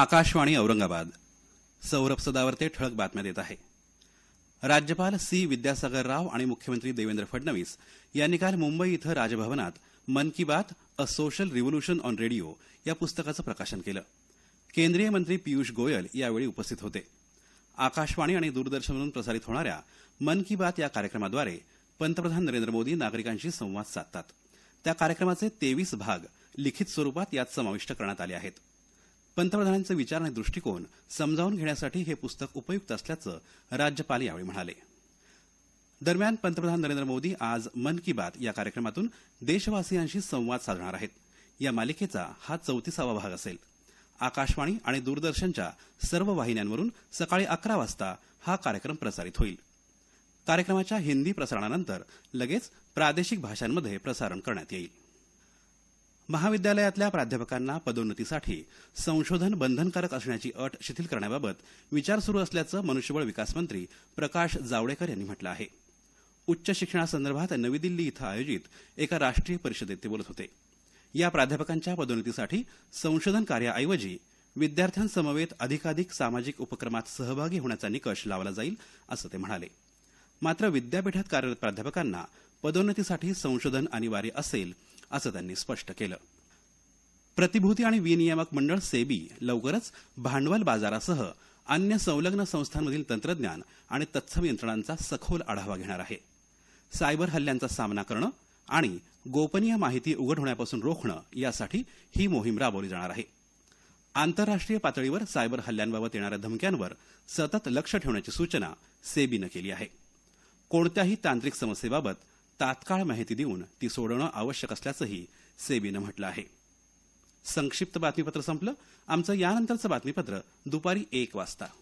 आकाशवाणी औरंगाबाद सौरभ सदावर्ते ठळक बातम्या देत आहे राज्यपाल सी विद्यासागर राव आणि मुख्यमंत्री देवेंद्र फडणवीस यांनी काल मुंबई इथं राजभवनात Mann Ki Baat a social revolution on radio या पुस्तकाचं प्रकाशन केलं केंद्रीय मंत्री पियुष गोयल यावेळी उपस्थित होते आकाशवाणी आणि दूरदर्शनवरून प्रसारित होणाऱ्या मन की बात या कार्यक्रमाद्वारे पंतप्रधान नरेंद्र मोदी नागरिकांशी संवाद साधतात त्या कार्यक्रमाचे तेवीस भाग लिखित स्वरूपात यात समाविष्ट करण्यात आले आहेत पंतप्रधानांचे विचार आणि दृष्टिकोन समजावून घेण्यासाठी हे पुस्तक उपयुक्त असल्याचं राज्यपाल यावेळी म्हणाले दरम्यान पंतप्रधान नरेंद्र मोदी आज मन की बात या कार्यक्रमातून देशवासियांशी संवाद साधणार आहेत या मालिकेचा हा चौतीसावा भाग असेल आकाशवाणी आणि दूरदर्शनच्या सर्व वाहिन्यांवरून सकाळी अकरा वाजता हा कार्यक्रम प्रसारित होईल कार्यक्रमाच्या हिंदी प्रसारणानंतर लगेच प्रादेशिक भाषांमध्ये प्रसारण करण्यात येईल महाविद्यालयातल्या प्राध्यापकांना पदोन्नतीसाठी संशोधन बंधनकारक असण्याची अट शिथिल करण्याबाबत विचार सुरू असल्याचं मनुष्यबळ विकास मंत्री प्रकाश जावडेकर यांनी म्हटलं आहे उच्च शिक्षणासंदर्भात नवी दिल्ली इथं आयोजित एका राष्ट्रीय परिषदेत ते बोलत होते या प्राध्यापकांच्या पदोन्नतीसाठी संशोधन कार्याऐवजी विद्यार्थ्यांसमवेत अधिकाधिक सामाजिक उपक्रमात सहभागी होण्याचा निकष लावला जाईल असं ते म्हणाले मात्र विद्यापीठात कार्यरत प्राध्यापकांना पदोन्नतीसाठी संशोधन अनिवार्य असेल असं त्यांनी स्पष्ट केलं प्रतिभूती आणि विनियामक मंडळ सेबी लवकरच भांडवल बाजारासह अन्य संलग्न संस्थांमधील तंत्रज्ञान आणि तत्सम यंत्रणांचा सखोल आढावा घेणार आहे सायबर हल्ल्यांचा सामना करणं आणि गोपनीय माहिती उघड होण्यापासून रोखणं यासाठी ही मोहीम राबवली जाणार आहे आंतरराष्ट्रीय पातळीवर सायबर हल्ल्यांबाबत येणाऱ्या धमक्यांवर सतत लक्ष ठेवण्याची सूचना सेबीनं केली आहे कोणत्याही तांत्रिक समस्येबाबत तात्काळ माहिती देऊन ती सोडवणं आवश्यक असल्याचंही सेबीनं म्हटलं आहे संक्षिप्त बातमीपत्र संपलं आमचं यानंतरचं बातमीपत्र दुपारी एक वाजता